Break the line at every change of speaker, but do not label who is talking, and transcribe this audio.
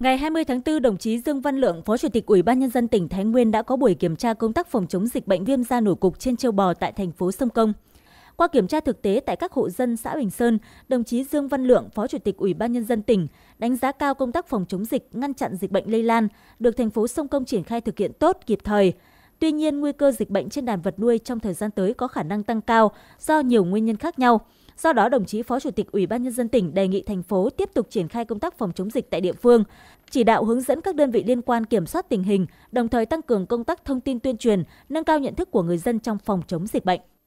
Ngày 20 tháng 4, đồng chí Dương Văn Lượng, Phó Chủ tịch Ủy ban nhân dân tỉnh Thái Nguyên đã có buổi kiểm tra công tác phòng chống dịch bệnh viêm da nổi cục trên châu bò tại thành phố Sông Công. Qua kiểm tra thực tế tại các hộ dân xã Bình Sơn, đồng chí Dương Văn Lượng, Phó Chủ tịch Ủy ban nhân dân tỉnh đánh giá cao công tác phòng chống dịch, ngăn chặn dịch bệnh lây lan, được thành phố Sông Công triển khai thực hiện tốt kịp thời, Tuy nhiên, nguy cơ dịch bệnh trên đàn vật nuôi trong thời gian tới có khả năng tăng cao do nhiều nguyên nhân khác nhau. Do đó, đồng chí Phó Chủ tịch Ủy ban nhân dân tỉnh đề nghị thành phố tiếp tục triển khai công tác phòng chống dịch tại địa phương, chỉ đạo hướng dẫn các đơn vị liên quan kiểm soát tình hình, đồng thời tăng cường công tác thông tin tuyên truyền, nâng cao nhận thức của người dân trong phòng chống dịch bệnh.